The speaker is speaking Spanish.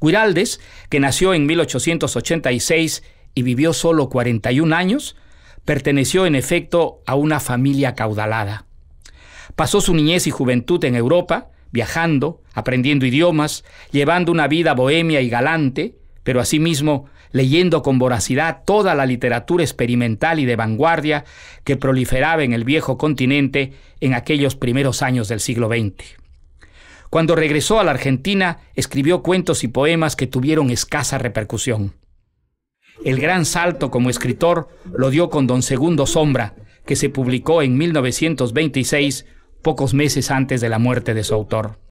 Guiraldes, que nació en 1886 y vivió solo 41 años, perteneció en efecto a una familia caudalada. Pasó su niñez y juventud en Europa, viajando, aprendiendo idiomas, llevando una vida bohemia y galante, pero asimismo leyendo con voracidad toda la literatura experimental y de vanguardia que proliferaba en el viejo continente en aquellos primeros años del siglo XX. Cuando regresó a la Argentina, escribió cuentos y poemas que tuvieron escasa repercusión. El gran salto como escritor lo dio con Don Segundo Sombra, que se publicó en 1926, pocos meses antes de la muerte de su autor.